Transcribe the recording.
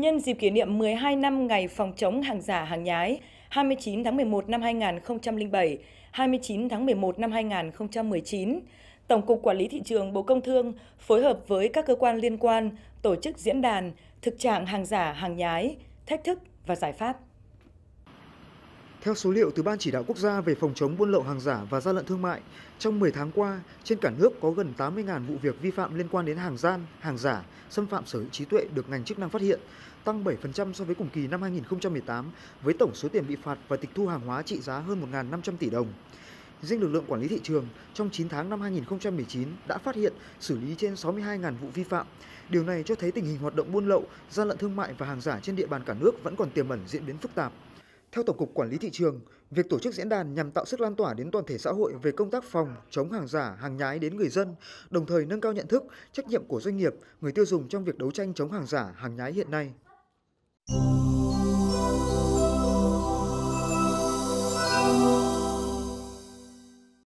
Nhân dịp kỷ niệm 12 năm ngày phòng chống hàng giả hàng nhái, 29 tháng 11 năm 2007, 29 tháng 11 năm 2019, Tổng cục Quản lý thị trường Bộ Công Thương phối hợp với các cơ quan liên quan tổ chức diễn đàn thực trạng hàng giả hàng nhái, thách thức và giải pháp. Theo số liệu từ Ban Chỉ đạo Quốc gia về phòng chống buôn lậu hàng giả và gian lận thương mại, trong 10 tháng qua, trên cả nước có gần 80.000 vụ việc vi phạm liên quan đến hàng gian, hàng giả, xâm phạm sở hữu trí tuệ được ngành chức năng phát hiện, tăng 7% so với cùng kỳ năm 2018 với tổng số tiền bị phạt và tịch thu hàng hóa trị giá hơn 1.500 tỷ đồng. Riêng lực lượng quản lý thị trường trong 9 tháng năm 2019 đã phát hiện xử lý trên 62.000 vụ vi phạm. Điều này cho thấy tình hình hoạt động buôn lậu, gian lận thương mại và hàng giả trên địa bàn cả nước vẫn còn tiềm ẩn diễn biến phức tạp. Theo Tổng cục Quản lý thị trường, việc tổ chức diễn đàn nhằm tạo sức lan tỏa đến toàn thể xã hội về công tác phòng, chống hàng giả, hàng nhái đến người dân, đồng thời nâng cao nhận thức, trách nhiệm của doanh nghiệp, người tiêu dùng trong việc đấu tranh chống hàng giả, hàng nhái hiện nay.